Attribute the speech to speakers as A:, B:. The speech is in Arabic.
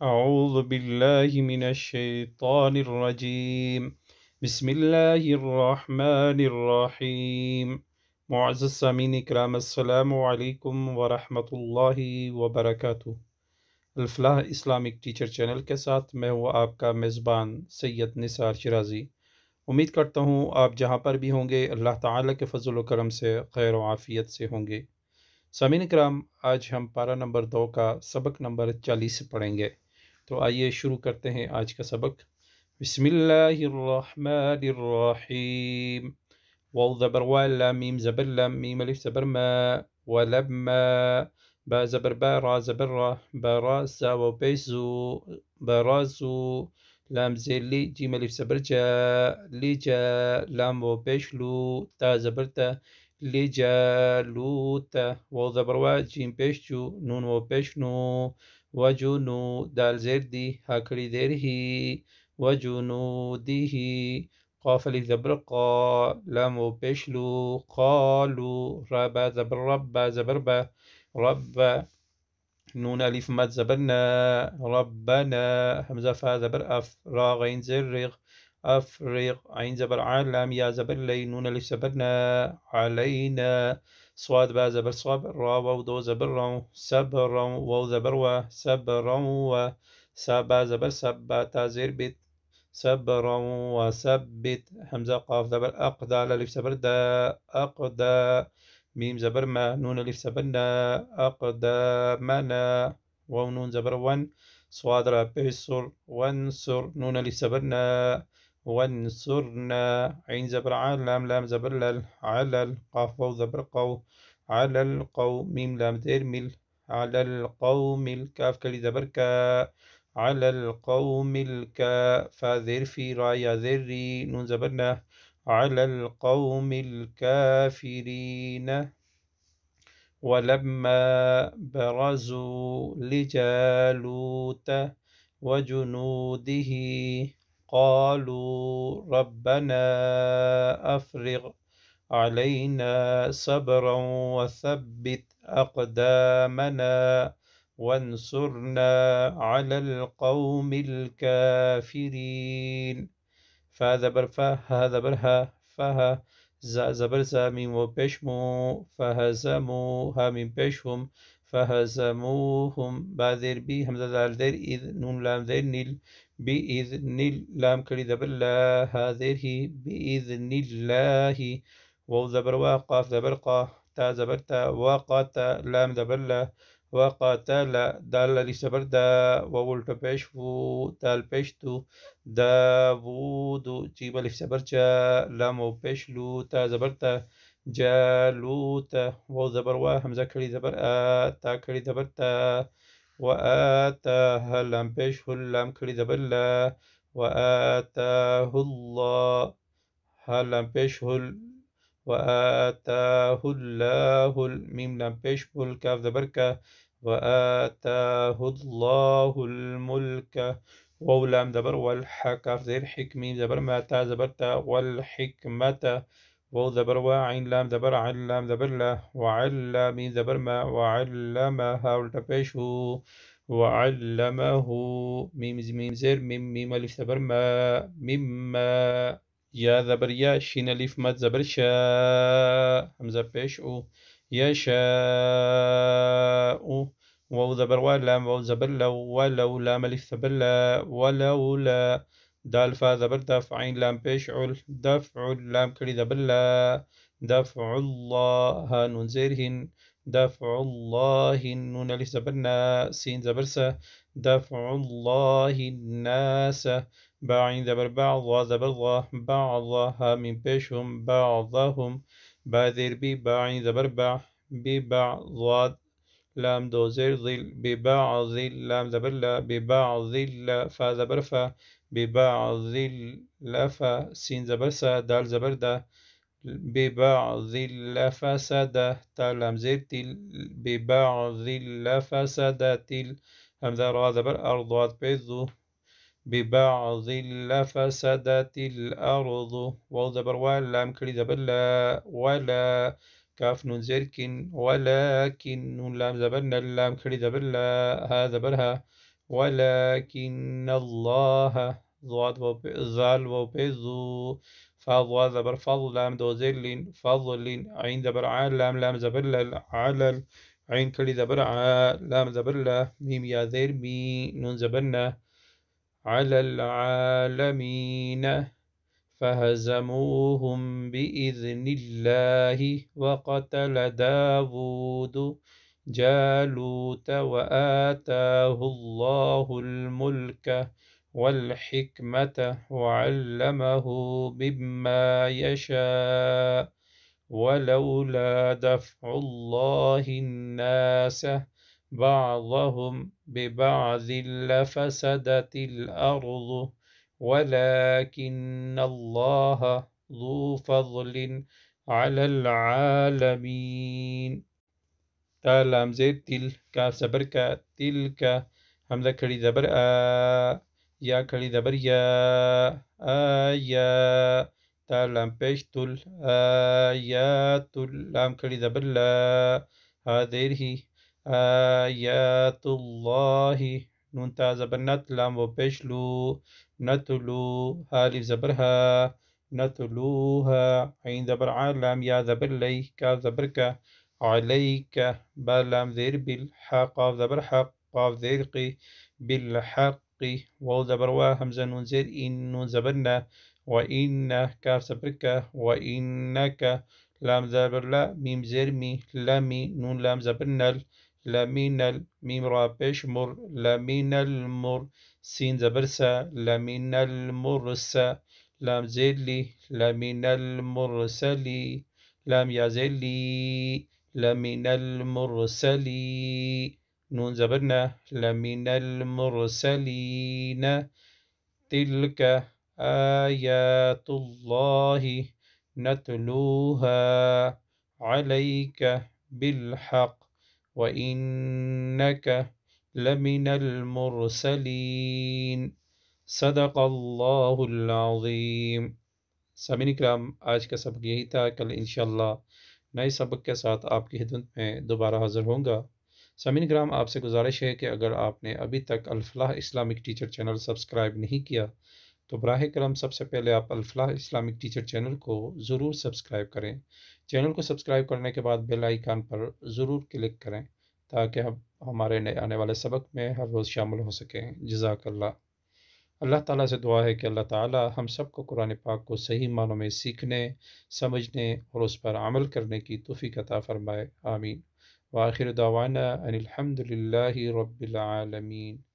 A: من بسم الرحمن الرحيم معز السامين اكرام السلام علیکم ورحمۃ اللہ وبرکاتہ الفلاح اسلامک ٹیچر چینل کے ساتھ میں ہوں آپ کا میزبان سید نثار شرازی امید کرتا ہوں آپ جہاں پر بھی ہوں گے اللہ تعالیٰ کے فضل و کرم سے خیر و عافیت سے ہوں گے سامین اکرام آج ہم پارا نمبر دو کا سبق نمبر چالیس پڑھیں گے तो आइए शुरू करते हैं आज का सबक बिसमीम वाउ ज़बर والا मीम زبر लम मीम अलिफ زبر ما ولب ما با زبر با را زبر را با را سا و را برازو لام زي لي جيم ألف زبر جا لي جا لام و لو تا زبر تا لي جا لو تا و زبر وا جيم جو نون و نو وجنود دال زیر دی هي وجنو هی وجنوده قافل زبر قا لام بشلو قالوا ربا زبر ربا زبربا ربا نون ألف مات زبرنا ربنا همزة فا زبر أف را غين زرغ أفرغ عين زبر عالم يا زبر لي نون ألف زبرنا علينا سواد بازا زبر صاب را واو دو زبر رو سب رو واو زبر و سب رو و سب زبر سب تا زير بيت سب رو وثبت همزة قاف زبر اقدا الألف سبر دا اقدا ميم زبر ما نون ألف زبر نا أقدى منا و نون زبر ون سواد را بيسر ونسر نون ألف سبر نا وانصرنا عين زبر علم لام لل على القاف واو زبر قو على القوم ميم لام ترمل على القوم الكاف كلي زبر كا على القوم الكاف فذر في رايا ذري نون زبرنا على القوم الكافرين ولما برزوا لجالوت وجنوده قالوا ربنا أفرغ علينا صبرا وثبت أقدامنا وانصرنا على القوم الكافرين برفا هذا برها فها زبر زا من وبشمو فهزموها من بشهم فهزموهم بعد بي همزة دال دير إذ نون لام دير نيل بإذن اللام كلي دبل لا هذه بإذن الله وو زبر واقف زبر قا تا زبر تا وقات لام دبر لا وقاتل دال لسبر دا وولت بيشفو تال بيشتو داوود جيب لسبر جا لام لو تا زبر تا جالوت واو زبر و همزه کلی زبر ا تا کلی زبر تا و آتاه لم پیش لم کلی زبر لا و آتاه الله هلم پیش و آتاه الله المیم لم پیش بل کاف زبر کا و آتاه الله الملک واو لام زبر والحا كاف زير حكمي زبر ما تا زبر تا والحكمة واو ذبر وعين لام ذبر عين لام ذبر لا وعلم ذبر ما وعلمها ولتبشو وعلمه ميم ميم زر ميم ميم ألف ذبر ما مما يا ذبر يا شين ألف ما ذبر شاء همزة بشو يشاء واو ذبر ولام واو ذبر لو ولو لام ألف ذبر لا ولولا دال فا زبر دفع عين لام پیش عل دفع لام کړي زبر لا دفع الله نون زیرهن دفع الله نون الف زبرنا سين زبرسة دفع الله الناس باعين زبر بعض زبر ضا بعضها من بيشهم بعضهم باذر بباعين زبر بع ببعض لام دو زر ظل ببعض لام زبلة ببعض لا فا زبرفة ببعض لفا سين زبرسة دال زبردة ببعض لفسدة تا لام زر تل ببعض لفسدة تل همزة را زبر أرض بذو ببعض لفسدت الأرض واو زبر ولام كري زبر لا ولا كاف نون زركن ولكن نون لام زبرنا اللام كري زبرلا ها زبرها ولكن الله ضاد ظل وبيزو فضوا زبر فضل لام دوزل فضل عين زبر عال لام لام زبرلا علل عين كري زبر لام زبرلا ميم يا زير مي نون زبرنا على العالمين فهزموهم بإذن الله وقتل داود جالوت وآتاه الله الملك والحكمة وعلمه مما يشاء ولولا دفع الله الناس بعضهم ببعض لفسدت الأرض ولكن الله ذو فضل على العالمين تعلم همزه تلك سبرك تلك همزه کړي زبر ا يا کړي زبر يا ا یا تال لام پېش تل ا یا تل لام کړي زبر لا هذه آيات الله نونتا زبرنت لام و بيشلو نتلو هالي زبرها نتلوها عین زبر عالم يا زبر ليك زبرك عليك بلام ذير بالحق زبر حق قاف ذيرقي بالحق و زبر وهمزة نون زير إن نون زبرنا و این نه وإنك لام زبر لا میم زیر می لامی نون لام زبرنا لمين الميم را پیش مر لمين المر سين زبرسا لمين المرسا لام زلي لمين المرسلي لام يازلي زلي لمن المرسلين نون زبرنا لمن المرسلين تلك آيات الله نتلوها عليك بالحق وَإِنَّكَ لَمِنَ الْمُرْسَلِينَ صَدَقَ اللہ عم سامین کرام آج کا سبق یہی تھا کل انشاءاللہ نئے سبق کے ساتھ آپ کی حدود میں دوبارہ حاضر ہوں گا سامین کرام آپ سے گزارش ہے کہ اگر آپ نے ابھی تک الفلاح اسلامک ٹیچر چینل سبسکرائب نہیں کیا تو براہ کرم سب سے پہلے آپ الفلاح اسلامک ٹیچر چینل کو ضرور سبسکرائب کریں چینل کو سبسکرائب کرنے کے بعد بیل آئیکن پر ضرور کلک کریں تاکہ ہم ہمارے نئے آنے والے سبق میں ہر روز شامل ہو سکیں جزاک اللہ اللہ تعالیٰ سے دعا ہے کہ اللہ تعالیٰ ہم سب کو قرآن پاک کو صحیح معنوں میں سیکھنے سمجھنے اور اس پر عمل کرنے کی توفیق عطا فرمائے آمین واخر دعوانا ان الحمد للہ رب العالمین